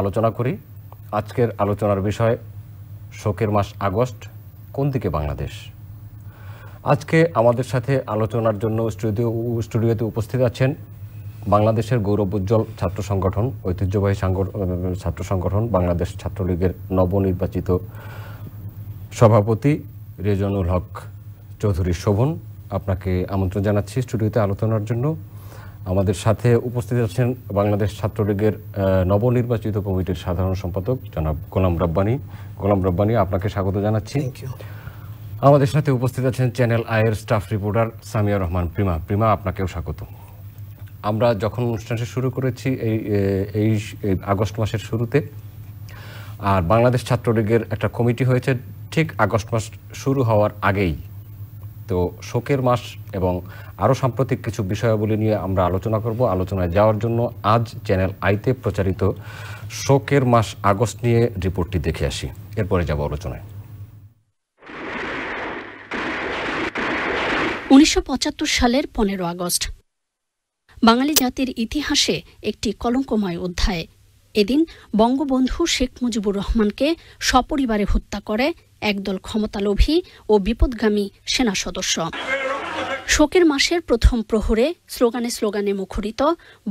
আলোচনা করি আজকের আলোচনার বিষয় শোকের মাস আগস্ট কোন দিকে বাংলাদেশ আজকে আমাদের সাথে আলোচনার জন্য স্টুডিও স্টুডিওতে উপস্থিত আছেন বাংলাদেশের গৌরব উজ্জ্বল ছাত্র সংগঠন ঐতিহ্যবাহী ছাত্র সংগঠন বাংলাদেশ ছাত্রলীগের নবনির্বাচিত সভাপতি রেজনুল হক চৌধুরী শোভন আপনাকে আমন্ত্রণ জানাচ্ছি স্টুডিওতে আলোচনার জন্য আমাদের সাথে উপস্থিত আছেন বাংলাদেশ ছাত্রলীগের নবনির্বাচিত কমিটির সাধারণ সম্পাদক জনাব গোলাম রব্বানি গোলাম রব্বানি আপনাকে স্বাগত জানাচ্ছি আমাদের সাথে উপস্থিত আছেন চ্যানেল আয়ের স্টাফ রিপোর্টার সামিয়া রহমান প্রিমা প্রিমা আপনাকেও স্বাগত আমরা যখন অনুষ্ঠানটি শুরু করেছি এই এই আগস্ট মাসের শুরুতে আর বাংলাদেশ ছাত্রলীগের একটা কমিটি হয়েছে ঠিক আগস্ট মাস শুরু হওয়ার আগেই তো শোকের মাস এবং আরও সাম্প্রতিক কিছু বিষয়াবলী নিয়ে আমরা আলোচনা করব আলোচনায় যাওয়ার জন্য আজ চ্যানেল আইতে প্রচারিত শোকের মাস আগস্ট নিয়ে রিপোর্টটি দেখে আসি এরপরে যাব আলোচনায় উনিশশো সালের পনেরো আগস্ট বাঙালি জাতির ইতিহাসে একটি কলঙ্কময় অধ্যায় এদিন বঙ্গবন্ধু শেখ মুজিবুর রহমানকে সপরিবারে হত্যা করে একদল ক্ষমতালোভী ও বিপদগামী সেনা সদস্য শোকের মাসের প্রথম প্রহরে স্লোগানে স্লোগানে মুখরিত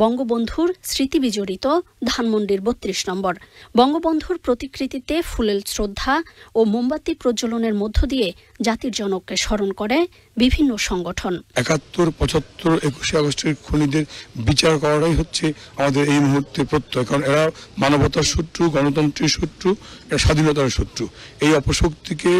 বঙ্গবন্ধুর স্মৃতি বিজড়িত ধানমন্ডির বত্রিশ নম্বর বঙ্গবন্ধুর প্রতিকৃতিতে ফুলেল শ্রদ্ধা ও মোমবাতি প্রজ্বলনের মধ্য দিয়ে জাতির জনককে স্মরণ করে বিভিন্ন সংগঠন একাত্তর পঁচাত্তর একুশে আগস্টের খুনিদের বিচার করাটাই হচ্ছে আমাদের এই মুহূর্তে প্রত্যয় কারণ এরা মানবতার শত্রু গণতন্ত্রের শত্রু এরা স্বাধীনতার শত্রু এই অপশক্তিকে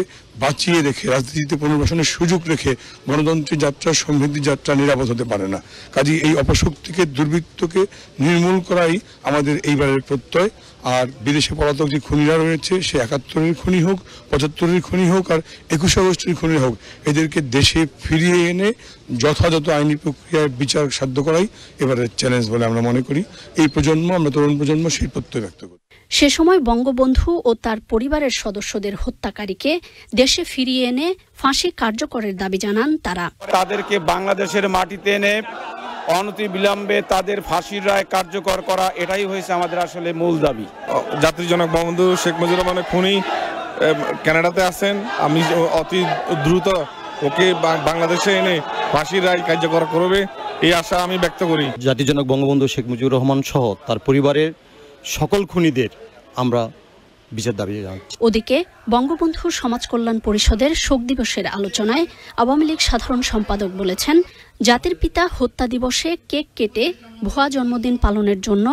বাঁচিয়ে রেখে রাজনীতিতে পুনর্বাসনের সুযোগ রেখে গণতন্ত্রের যাত্রা সমৃদ্ধি যাত্রা নিরাপদ হতে পারে না কাজে এই অপশক্তিকে দুর্বৃত্তকে নির্মূল করাই আমাদের এইবারের প্রত্যয় আর বিদেশে পলাতক যে খুনিরা রয়েছে সে একাত্তরের খুনি হোক পঁচাত্তরের খুনি হোক আর একুশে অগস্টের খুনি হোক এদেরকে দেশে ফিরিয়ে এনে যথাযথ আইনি প্রক্রিয়ায় বিচার সাধ্য করাই এবারের চ্যালেঞ্জ বলে আমরা মনে করি এই প্রজন্ম আমরা তরুণ প্রজন্ম সেই প্রত্যয় ব্যক্ত করি সে সময় বঙ্গবন্ধু ও তার পরিবারের সদস্যদের হত্যাকারীকে দেশে ফিরিয়ে এনে ফাঁসি কার্যকরের দাবি জানান তারা তাদেরকে বাংলাদেশের মাটিতে এনে অনতিবিলম্বে তাদের ফাঁসির রায় কার্যকর করা এটাই হয়েছে আমাদের আসলে মূল দাবি জাতিজনক বঙ্গবন্ধু শেখ মুজিবুর রহমানের খুনি কানাডাতে আছেন আমি অতি দ্রুত ওকে বাংলাদেশে এনে ফাঁসির রায় কার্যকর করবে এই আশা আমি ব্যক্ত করি জাতিজনক বঙ্গবন্ধু শেখ মুজিবুর রহমান সহ তার পরিবারের সকল খুনিদের আমরা বিচার দাবি জানাচ্ছি ওদিকে বঙ্গবন্ধু সমাজ কল্যাণ পরিষদের শোক দিবসের আলোচনায় আওয়ামী লীগ সাধারণ সম্পাদক বলেছেন জাতির পিতা হত্যা দিবসে কেক কেটে ভুয়া জন্মদিন পালনের জন্য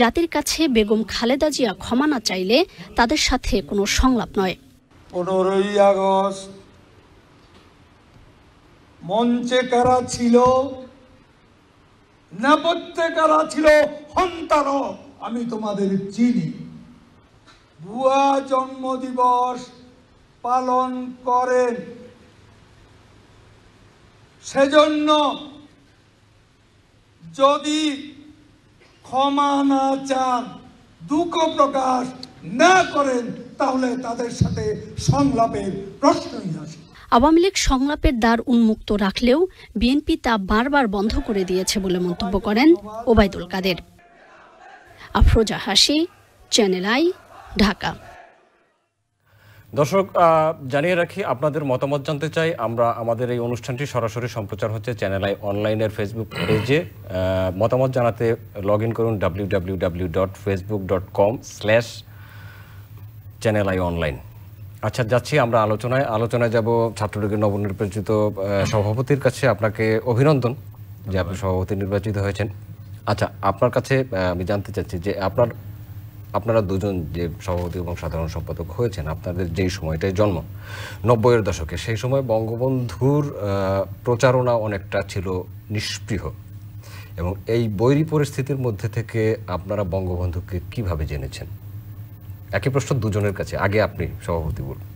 জাতির কাছে বেগম খালেদা জিয়া ক্ষমা না চাইলে তাদের সাথে কোনো সংলাপ নয় পনেরোই আগস্ট মঞ্চে কারা ছিল নেপথ্যে কারা ছিল হন্তার আমি তোমাদের চিনি ভুয়া জন্ম দিবস পালন করেন সেজন্য যদি ক্ষমা না চান দুঃখ প্রকাশ না করেন তাহলে তাদের সাথে সংলাপের প্রশ্নই আসে আওয়ামী লীগ সংলাপের দ্বার উন্মুক্ত রাখলেও বিএনপি তা বারবার বন্ধ করে দিয়েছে বলে মন্তব্য করেন ওবায়দুল কাদের আফরোজা হাসি চ্যানেল আই ঢাকা দর্শক জানিয়ে রাখি আপনাদের মতামত জানতে চাই আমরা আমাদের এই অনুষ্ঠানটি সরাসরি সম্প্রচার হচ্ছে চ্যানেল আই অনলাইনের ফেসবুক পেজে মতামত জানাতে লগ ইন করুন W W W dot Facebook dot com slash channel I online আচ্ছা যাচ্ছি আমরা আলোচনায় আলোচনায় যাব ছাত্রলীগের নবনির্বাচিত সভাপতির কাছে আপনাকে অভিনন্দন যে আপনি সভাপতি নির্বাচিত হয়েছেন আচ্ছা আপনার কাছে আমি জানতে চাচ্ছি যে আপনার আপনারা দুজন যে সভাপতি এবং সাধারণ সম্পাদক হয়েছেন আপনাদের যেই সময়টায় জন্ম নব্বইয়ের দশকে সেই সময় বঙ্গবন্ধুর প্রচারণা অনেকটা ছিল নিষ্পৃহ এবং এই বৈরি পরিস্থিতির মধ্যে থেকে আপনারা বঙ্গবন্ধুকে কিভাবে জেনেছেন একই প্রশ্ন দুজনের কাছে আগে আপনি সভাপতি বলুন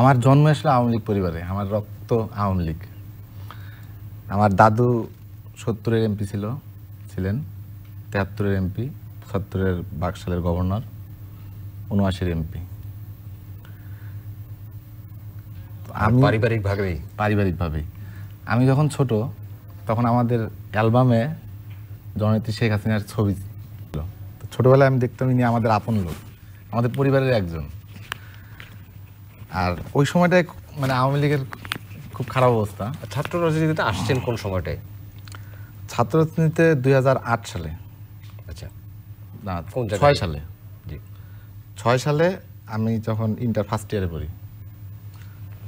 আমার জন্ম আসলে আওয়ামী লীগ পরিবারে আমার রক্ত আওয়ামী লীগ আমার দাদু সত্তরের এমপি ছিল ছিলেন তেহাত্তরের এমপি সাতাত্তরের বাকশালের গভর্নর উনআশির এমপি আমি পারিবারিকভাবেই পারিবারিকভাবেই আমি যখন ছোট তখন আমাদের অ্যালবামে জননেত্রী শেখ হাসিনার ছবি ছিল তো ছোটোবেলায় আমি দেখতাম ইনি আমাদের আপন লোক আমাদের পরিবারের একজন আর ওই সময়টায় মানে আওয়ামী লীগের খুব খারাপ অবস্থা ছাত্র রাজনীতিতে আসছেন কোন সময়টায় ছাত্র রাজনীতিতে দুই সালে না ছয় সালে ছয় সালে আমি যখন ইন্টার ফার্স্ট ইয়ারে পড়ি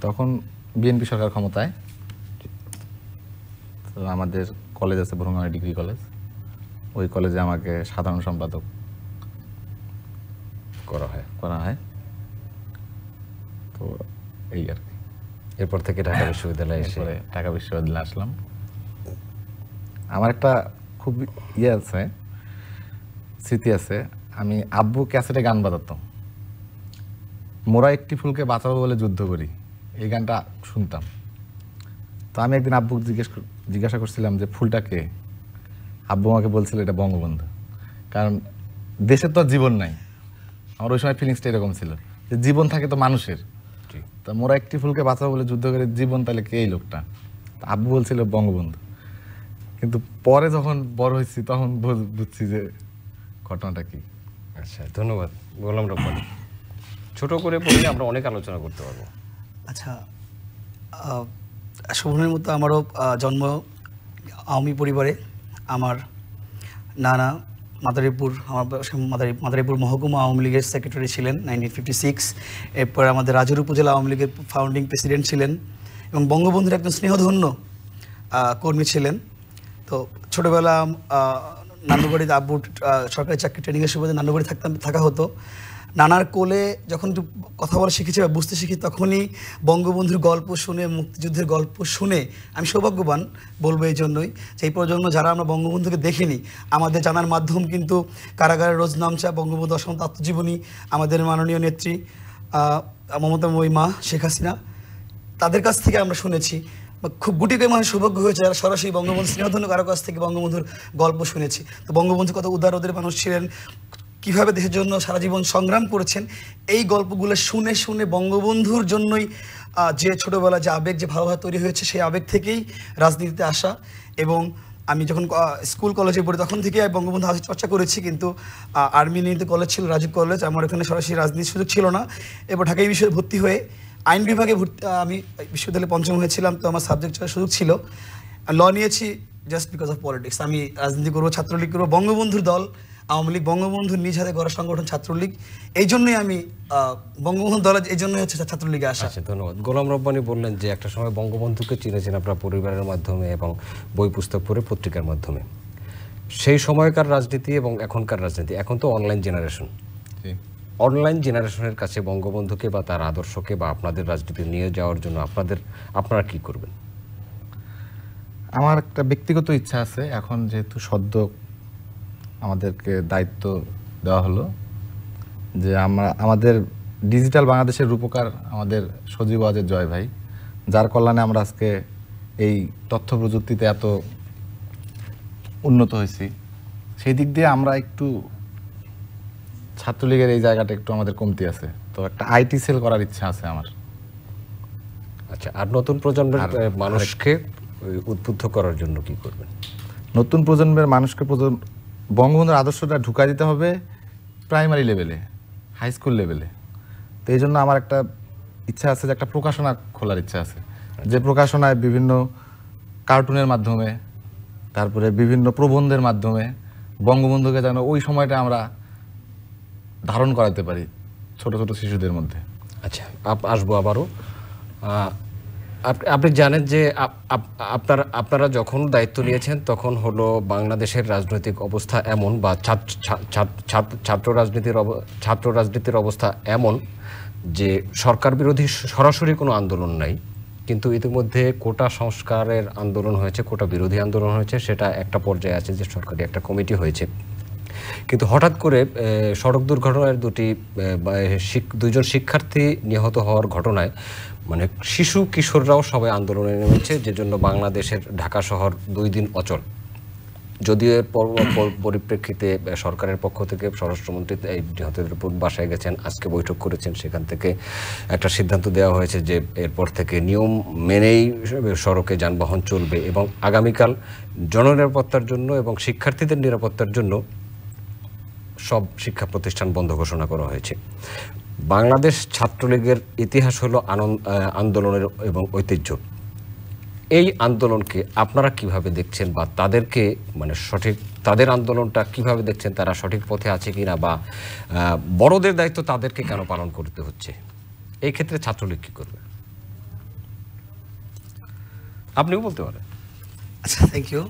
তখন বিএনপি সরকার ক্ষমতায় তো আমাদের কলেজ আছে ভ্রমণ ডিগ্রি কলেজ ওই কলেজে আমাকে সাধারণ সম্পাদক করা হয় করা হয় তো এই আর কি এরপর থেকে ঢাকা হ্যাঁ, বিশ্ববিদ্যালয়ে এসে ঢাকা বিশ্ববিদ্যালয়ে আসলাম আমার একটা খুব ইয়ে আছে স্মৃতি আছে আমি আব্বু ক্যাসেটে গান বাজাতাম মোরা একটি ফুলকে বাঁচাবো বলে যুদ্ধ করি এই গানটা শুনতাম তো আমি একদিন আব্বু জিজ্ঞেস জিজ্ঞাসা করছিলাম যে ফুলটা কে আব্বু আমাকে বলছিল এটা বঙ্গবন্ধু কারণ দেশের তো জীবন নাই আমার ওই সময় ফিলিংসটা এরকম ছিল যে জীবন থাকে তো মানুষের তো মোরা একটি ফুলকে বাঁচাবো বলে যুদ্ধ করে জীবন তাহলে কে এই লোকটা আব্বু বলছিল বঙ্গবন্ধু কিন্তু পরে যখন বড় হয়েছি তখন বুঝছি যে ঘটনাটা কি আচ্ছা ধন্যবাদ বললাম রব্বানি ছোট করে পড়লে আমরা অনেক আলোচনা করতে পারব আচ্ছা শোভনের মতো আমারও জন্ম আওয়ামী পরিবারে আমার নানা মাদারীপুর আমার মাদারীপুর মহকুমা আওয়ামী লীগের সেক্রেটারি ছিলেন নাইনটিন ফিফটি সিক্স এরপর আমাদের রাজুর উপজেলা আওয়ামী লীগের ফাউন্ডিং প্রেসিডেন্ট ছিলেন এবং বঙ্গবন্ধুর একজন স্নেহধন্য কর্মী ছিলেন তো ছোটোবেলা নানুবাড়িতে আব্বু সরকারি চাকরি এর সুবিধা নানুবাড়ি থাকতাম থাকা হতো নানার কোলে যখন একটু কথা বলা শিখেছি বা বুঝতে শিখি তখনই বঙ্গবন্ধুর গল্প শুনে মুক্তিযুদ্ধের গল্প শুনে আমি সৌভাগ্যবান বলবো এই জন্যই সেই প্রজন্ম যারা আমরা বঙ্গবন্ধুকে দেখিনি আমাদের জানার মাধ্যম কিন্তু কারাগারের রোজনামচা বঙ্গবন্ধু অসম আত্মজীবনী আমাদের মাননীয় নেত্রী মমতা মহিমা শেখ হাসিনা তাদের কাছ থেকে আমরা শুনেছি খুব গুটিকে মানে সৌভাগ্য হয়েছে যারা সরাসরি বঙ্গবন্ধু স্নেহধন্য কারো কাছ থেকে বঙ্গবন্ধুর গল্প শুনেছি তো বঙ্গবন্ধু কত উদার ওদের মানুষ ছিলেন কীভাবে দেশের জন্য সারা জীবন সংগ্রাম করেছেন এই গল্পগুলো শুনে শুনে বঙ্গবন্ধুর জন্যই যে ছোটোবেলা যে আবেগ যে ভালোভাবে তৈরি হয়েছে সেই আবেগ থেকেই রাজনীতিতে আসা এবং আমি যখন স্কুল কলেজে পড়ি তখন থেকে বঙ্গবন্ধু আজ চর্চা করেছি কিন্তু আর্মি নিয়ে কলেজ ছিল রাজীব কলেজ আমার ওখানে সরাসরি রাজনীতির সুযোগ ছিল না এবার ঢাকাই এই বিষয়ে ভর্তি হয়ে আইন বিভাগে ভর্তি আমি বিশ্ববিদ্যালয়ে পঞ্চম হয়েছিলাম তো আমার সাবজেক্ট সুযোগ ছিল ল নিয়েছি জাস্ট বিকজ অফ পলিটিক্স আমি রাজনীতি করবো ছাত্রলীগ করবো বঙ্গবন্ধুর দল আওয়ামী লীগ বঙ্গবন্ধুর নিজ হাতে গড়া সংগঠন ছাত্রলীগ এই জন্যই আমি বঙ্গবন্ধু দল এই জন্যই হচ্ছে ছাত্রলীগে আসা আচ্ছা ধন্যবাদ গোলাম রব্বানি বললেন যে একটা সময় বঙ্গবন্ধুকে চিনেছেন আপনার পরিবারের মাধ্যমে এবং বই পুস্তক পড়ে পত্রিকার মাধ্যমে সেই সময়কার রাজনীতি এবং এখনকার রাজনীতি এখন তো অনলাইন জেনারেশন অনলাইন জেনারেশনের কাছে বঙ্গবন্ধুকে বা তার আদর্শকে বা আপনাদের রাজনীতি নিয়ে যাওয়ার জন্য আপনাদের আপনারা কি করবেন আমার একটা ব্যক্তিগত ইচ্ছা আছে এখন যেহেতু সদ্য আমাদেরকে দায়িত্ব দেওয়া হলো যে আমরা আমাদের ডিজিটাল বাংলাদেশের রূপকার আমাদের সজীব আজের জয় ভাই যার কল্যাণে আমরা আজকে এই তথ্য প্রযুক্তিতে এত উন্নত হয়েছি সেই দিক দিয়ে আমরা একটু ছাত্রলীগের এই জায়গাটা একটু আমাদের কমতি আছে তো একটা আইটি সেল করার ইচ্ছা আছে আমার আচ্ছা আর নতুন প্রজন্মের মানুষকে উদ্বুদ্ধ করার জন্য কি করবেন নতুন প্রজন্মের মানুষকে বঙ্গবন্ধুর আদর্শটা ঢুকা দিতে হবে প্রাইমারি লেভেলে হাই স্কুল লেভেলে তো এই জন্য আমার একটা ইচ্ছা আছে যে একটা প্রকাশনা খোলার ইচ্ছা আছে আচ্ছা। যে প্রকাশনায় বিভিন্ন কার্টুনের মাধ্যমে তারপরে বিভিন্ন প্রবন্ধের মাধ্যমে বঙ্গবন্ধুকে যেন ওই সময়টা আমরা ধারণ করাতে পারি ছোট ছোট শিশুদের মধ্যে আচ্ছা আসবো আবারও আপনি জানেন যে আপনার আপনারা যখন দায়িত্ব নিয়েছেন তখন হলো বাংলাদেশের রাজনৈতিক অবস্থা এমন বা ছাত্র রাজনীতির ছাত্র রাজনীতির অবস্থা এমন যে সরকার বিরোধী সরাসরি কোনো আন্দোলন নাই কিন্তু ইতিমধ্যে কোটা সংস্কারের আন্দোলন হয়েছে কোটা বিরোধী আন্দোলন হয়েছে সেটা একটা পর্যায়ে আছে যে সরকারি একটা কমিটি হয়েছে কিন্তু হঠাৎ করে সড়ক দুর্ঘটনায় দুটি দুজন শিক্ষার্থী নিহত হওয়ার ঘটনায় মানে শিশু কিশোররাও সবাই আন্দোলনে নেমেছে যে জন্য বাংলাদেশের ঢাকা শহর দুই দিন অচল যদিও এর পরিপ্রেক্ষিতে সরকারের পক্ষ থেকে স্বরাষ্ট্রমন্ত্রী এই নিহতদের উপর বাসায় গেছেন আজকে বৈঠক করেছেন সেখান থেকে একটা সিদ্ধান্ত দেওয়া হয়েছে যে এরপর থেকে নিয়ম মেনেই সড়কে যানবাহন চলবে এবং আগামীকাল জননিরাপত্তার জন্য এবং শিক্ষার্থীদের নিরাপত্তার জন্য সব শিক্ষা প্রতিষ্ঠান বন্ধ ঘোষণা করা হয়েছে বাংলাদেশ ছাত্রলীগের ইতিহাস হলো আন্দোলনের এবং ঐতিহ্য এই আন্দোলনকে আপনারা কিভাবে দেখছেন বা তাদেরকে মানে সঠিক তাদের আন্দোলনটা কিভাবে দেখছেন তারা সঠিক পথে আছে কি না বা বড়দের দায়িত্ব তাদেরকে কেন পালন করতে হচ্ছে এই ক্ষেত্রে ছাত্রলীগ কী করবে আপনিও বলতে পারেন আচ্ছা থ্যাংক ইউ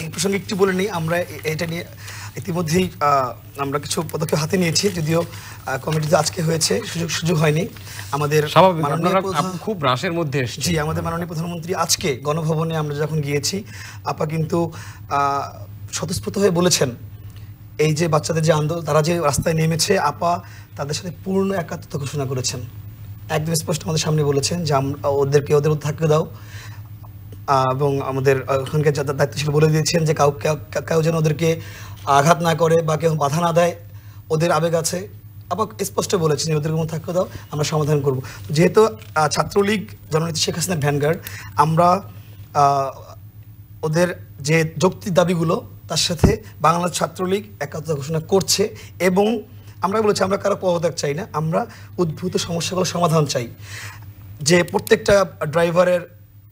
এই প্রসঙ্গে একটু বলে নিই আমরা এটা নিয়ে ইতিমধ্যেই আমরা কিছু পদক্ষেপ হাতে নিয়েছি যদিও কমিটিতে আজকে হয়েছে সুযোগ সুযোগ হয়নি আমাদের খুব হ্রাসের মধ্যে জি আমাদের মাননীয় প্রধানমন্ত্রী আজকে গণভবনে আমরা যখন গিয়েছি আপা কিন্তু স্বতঃস্ফূর্ত হয়ে বলেছেন এই যে বাচ্চাদের যে আন্দোলন তারা যে রাস্তায় নেমেছে আপা তাদের সাথে পূর্ণ একাত্মতা ঘোষণা করেছেন একদম স্পষ্ট আমাদের সামনে বলেছেন যে আমরা ওদেরকে ওদের থাকতে দাও এবং আমাদের ওখানকার দায়িত্বশীল বলে দিয়েছেন যে কাউ কেউ যেন ওদেরকে আঘাত না করে বা কেউ বাধা না দেয় ওদের আবেগ আছে আবার স্পষ্ট বলেছেন যে ওদের কোনো থাকতে দাও আমরা সমাধান করব যেহেতু ছাত্রলীগ জননীতি শেখ হাসিনার ভ্যানগার্ড আমরা ওদের যে যৌক্তিক দাবিগুলো তার সাথে বাংলা ছাত্রলীগ একাত্মতা ঘোষণা করছে এবং আমরা বলেছি আমরা কারো পদত্যাগ চাই না আমরা উদ্ভূত সমস্যাগুলো সমাধান চাই যে প্রত্যেকটা ড্রাইভারের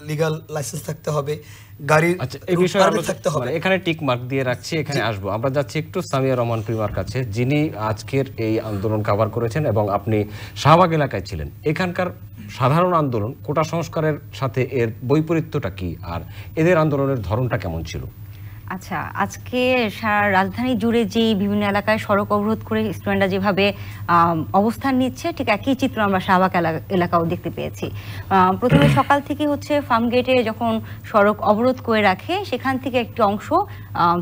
লিগাল লাইসেন্স থাকতে হবে গাড়ির আচ্ছা, থাকতে হবে মানে এখানে টিক মার্ক দিয়ে রাখছি এখানে আসবো আমরা যাচ্ছি একটু সামিয়া রহমান প্রিমার কাছে যিনি আজকের এই আন্দোলন কাভার করেছেন এবং আপনি শাহবাগ এলাকায় ছিলেন এখানকার সাধারণ আন্দোলন কোটা সংস্কারের সাথে এর বৈপরীত্যটা কি আর এদের আন্দোলনের ধরনটা কেমন ছিল আচ্ছা আজকে রাজধানী জুড়ে যে বিভিন্ন এলাকায় সড়ক অবরোধ করে স্টুডেন্টরা যেভাবে অবস্থান নিচ্ছে ঠিক একই চিত্র আমরা শাহবাগ এলাকাও দেখতে পেয়েছি প্রথমে সকাল থেকে হচ্ছে ফার্ম গেটে যখন সড়ক অবরোধ করে রাখে সেখান থেকে একটি অংশ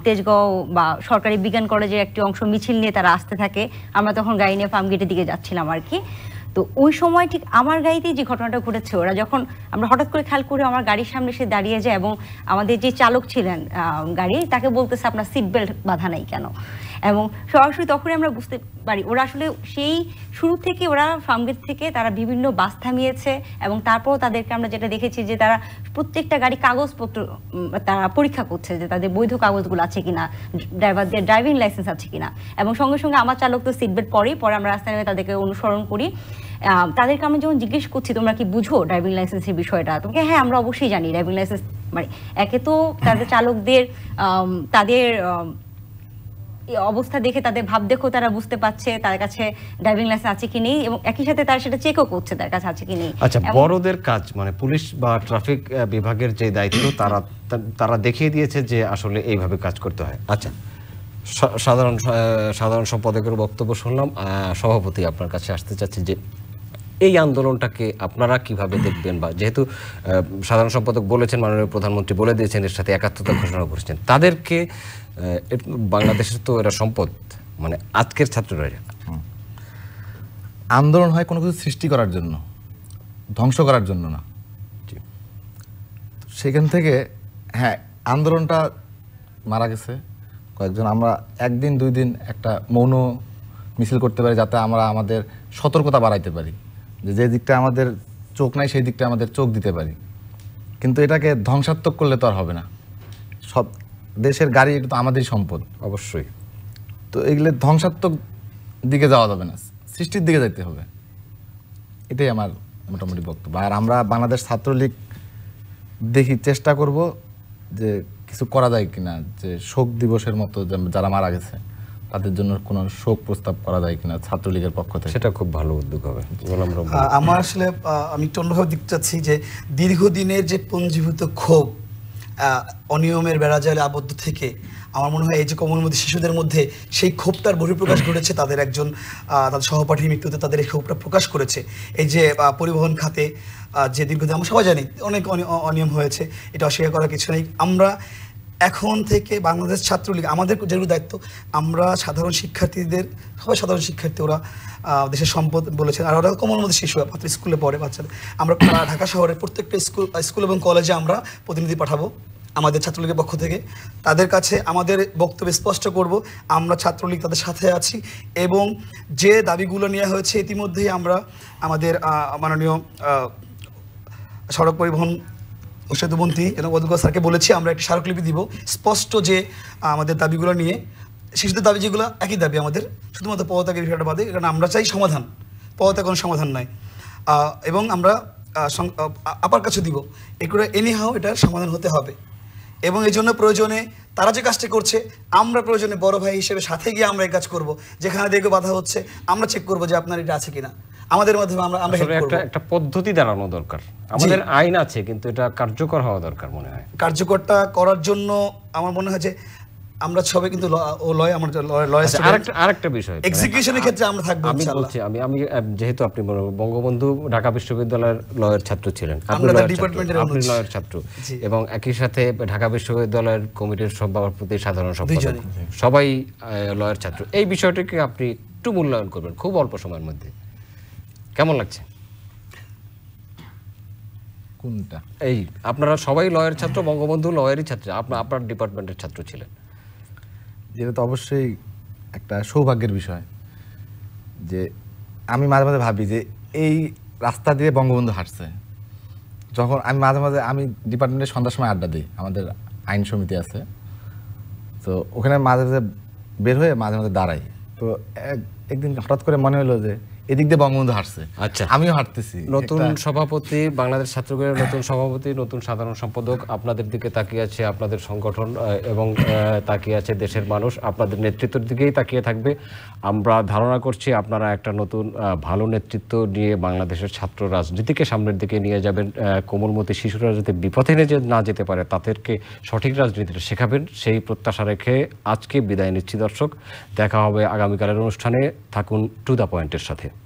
তেজগাঁও বা সরকারি বিজ্ঞান কলেজের একটি অংশ মিছিল নিয়ে তারা আসতে থাকে আমরা তখন গাড়ি নিয়ে ফার্ম গেটের দিকে যাচ্ছিলাম আর কি তো ওই সময় ঠিক আমার গাড়িতেই যে ঘটনাটা ঘটেছে ওরা যখন আমরা হঠাৎ করে খেয়াল করে আমার গাড়ির সামনে সে দাঁড়িয়ে যায় এবং আমাদের যে চালক ছিলেন গাড়ি তাকে বলতেছে আপনার সিট বেল্ট বাধা নাই কেন এবং সরাসরি তখনই আমরা বুঝতে পারি ওরা আসলে সেই শুরু থেকে ওরা ফার্মগেট থেকে তারা বিভিন্ন বাস থামিয়েছে এবং তারপর তাদেরকে আমরা যেটা দেখেছি যে তারা প্রত্যেকটা গাড়ি কাগজপত্র তারা পরীক্ষা করছে যে তাদের বৈধ কাগজগুলো আছে কিনা ড্রাইভারদের ড্রাইভিং লাইসেন্স আছে কিনা এবং সঙ্গে সঙ্গে আমার চালক তো সিট বেল্ট পরেই পরে আমরা রাস্তায় নেমে তাদেরকে অনুসরণ করি তাদেরকে আমি যখন জিজ্ঞেস করছি তোমরা কি বুঝো ড্রাইভিং লাইসেন্সের বিষয়টা তোমাকে হ্যাঁ আমরা অবশ্যই জানি ড্রাইভিং লাইসেন্স মানে একে তো তাদের চালকদের তাদের অবস্থা দেখে তাদের ভাব দেখো তারা বুঝতে পারছে তার কাছে ড্রাইভিং লাইসেন্স আছে কি নেই এবং একই সাথে তারা সেটা চেকও করছে তার কাছে আছে কি নেই আচ্ছা বড়দের কাজ মানে পুলিশ বা ট্রাফিক বিভাগের যে দায়িত্ব তারা তারা দেখিয়ে দিয়েছে যে আসলে এইভাবে কাজ করতে হয় আচ্ছা সাধারণ সাধারণ সম্পাদকের বক্তব্য শুনলাম সভাপতি আপনার কাছে আসতে চাচ্ছি যে এই আন্দোলনটাকে আপনারা কিভাবে দেখবেন বা যেহেতু সাধারণ সম্পাদক বলেছেন মাননীয় প্রধানমন্ত্রী বলে দিয়েছেন এর সাথে একাত্মতা ঘোষণা করেছেন তাদেরকে বাংলাদেশের তো এরা সম্পদ মানে আজকের ছাত্ররা আন্দোলন হয় কোনো কিছু সৃষ্টি করার জন্য ধ্বংস করার জন্য না সেখান থেকে হ্যাঁ আন্দোলনটা মারা গেছে কয়েকজন আমরা একদিন দুই দিন একটা মৌন মিছিল করতে পারি যাতে আমরা আমাদের সতর্কতা বাড়াইতে পারি যে দিকটা আমাদের চোখ নাই সেই দিকটা আমাদের চোখ দিতে পারি কিন্তু এটাকে ধ্বংসাত্মক করলে তো আর হবে না সব দেশের গাড়ি এটা তো আমাদেরই সম্পদ অবশ্যই তো এগুলো ধ্বংসাত্মক দিকে যাওয়া যাবে না সৃষ্টির দিকে যেতে হবে এটাই আমার মোটামুটি বক্তব্য আর আমরা বাংলাদেশ ছাত্রলীগ দেখি চেষ্টা করব যে কিছু করা যায় কিনা যে শোক দিবসের মতো যারা মারা গেছে তাদের জন্য কোনো শোক প্রস্তাব করা যায় কিনা ছাত্রলীগের পক্ষ থেকে সেটা খুব ভালো উদ্যোগ হবে আমার আসলে আমি একটু অন্যভাবে দেখতে চাচ্ছি যে দীর্ঘদিনের যে পঞ্জীভূত ক্ষোভ অনিয়মের বেড়াজালে আবদ্ধ থেকে আমার মনে হয় এই যে কমল মধ্যে শিশুদের মধ্যে সেই ক্ষোভটার বহিঃপ্রকাশ ঘটেছে তাদের একজন তাদের সহপাঠীর মৃত্যুতে তাদের এই ক্ষোভটা প্রকাশ করেছে এই যে পরিবহন খাতে যে দীর্ঘদিন আমরা সবাই জানি অনেক অনিয়ম হয়েছে এটা অস্বীকার করার কিছু নেই আমরা এখন থেকে বাংলাদেশ ছাত্রলীগ আমাদের যেগুলো দায়িত্ব আমরা সাধারণ শিক্ষার্থীদের সবাই সাধারণ শিক্ষার্থী ওরা দেশের সম্পদ বলেছেন আর ওরা মধ্যে শিশু মাত্র স্কুলে পড়ে বাচ্চাদের আমরা ঢাকা শহরে প্রত্যেকটা স্কুল স্কুল এবং কলেজে আমরা প্রতিনিধি পাঠাবো আমাদের ছাত্রলীগের পক্ষ থেকে তাদের কাছে আমাদের বক্তব্য স্পষ্ট করব আমরা ছাত্রলীগ তাদের সাথে আছি এবং যে দাবিগুলো নেওয়া হয়েছে ইতিমধ্যেই আমরা আমাদের মাননীয় সড়ক পরিবহন সেতুবন্ধী এবং অধ্যক্ষ স্যারকে বলেছি আমরা একটি স্মারকলিপি দিব স্পষ্ট যে আমাদের দাবিগুলো নিয়ে শিশুদের দাবি যেগুলো একই দাবি আমাদের শুধুমাত্র পদত্যাগের বিষয়টা বাদে কারণ আমরা চাই সমাধান পদত্যাগ কোনো সমাধান নাই এবং আমরা আপার কাছে দিব এগুলো এনি হাও এটার সমাধান হতে হবে এবং এই জন্য প্রয়োজনে তারা যে কাজটি করছে আমরা প্রয়োজনে বড় ভাই হিসেবে সাথে গিয়ে আমরা এই কাজ করব যেখানে দেখবো বাধা হচ্ছে আমরা চেক করব যে আপনার এটা আছে কিনা আমাদের মধ্যে আমরা আমরা একটা একটা পদ্ধতি দাঁড়ানো দরকার আমাদের আইন আছে কিন্তু এটা কার্যকর হওয়া দরকার মনে হয় কার্যকরটা করার জন্য আমার মনে হয় যে আমরা সবাই কিন্তু ও লয় আমরা লয় আচ্ছা, আরেকটা আরেকটা বিষয় এক্সিকিউশনের ক্ষেত্রে আমরা আমি বলছি আমি আমি যেহেতু আপনি বঙ্গবন্ধু ঢাকা বিশ্ববিদ্যালয়ের লয়ের ছাত্র ছিলেন আপনি লয়ের ছাত্র এবং একই সাথে ঢাকা বিশ্ববিদ্যালয়ের কমিটির সভাপতি সাধারণ সম্পাদক সবাই লয়ের ছাত্র এই বিষয়টিকে আপনি একটু মূল্যায়ন করবেন খুব অল্প সময়ের মধ্যে কেমন লাগছে কোনটা এই আপনারা সবাই লয়ের ছাত্র বঙ্গবন্ধু লয়েরই ছাত্র আপনার আপনার ডিপার্টমেন্টের ছাত্র ছিলেন যেটা তো অবশ্যই একটা সৌভাগ্যের বিষয় যে আমি মাঝে মাঝে ভাবি যে এই রাস্তা দিয়ে বঙ্গবন্ধু হাঁটছে যখন আমি মাঝে মাঝে আমি ডিপার্টমেন্টে সন্ধ্যার সময় আড্ডা দিই আমাদের আইন সমিতি আছে তো ওখানে মাঝে মাঝে বের হয়ে মাঝে মাঝে দাঁড়াই তো একদিন হঠাৎ করে মনে হলো যে এদিক দিয়ে বঙ্গবন্ধু হাঁটছে আচ্ছা আমিও হাঁটতেছি নতুন সভাপতি বাংলাদেশ ছাত্রগণের নতুন সভাপতি নতুন সাধারণ সম্পাদক আপনাদের দিকে তাকিয়ে আছে আপনাদের সংগঠন এবং তাকিয়ে আছে দেশের মানুষ আপনাদের নেতৃত্বের দিকেই তাকিয়ে থাকবে আমরা ধারণা করছি আপনারা একটা নতুন ভালো নেতৃত্ব নিয়ে বাংলাদেশের ছাত্র রাজনীতিকে সামনের দিকে নিয়ে যাবেন কোমলমতি শিশুরা যাতে বিপথে নিয়ে না যেতে পারে তাদেরকে সঠিক রাজনীতিটা শেখাবেন সেই প্রত্যাশা রেখে আজকে বিদায় নিচ্ছি দর্শক দেখা হবে আগামীকালের অনুষ্ঠানে থাকুন টু দ্য পয়েন্টের সাথে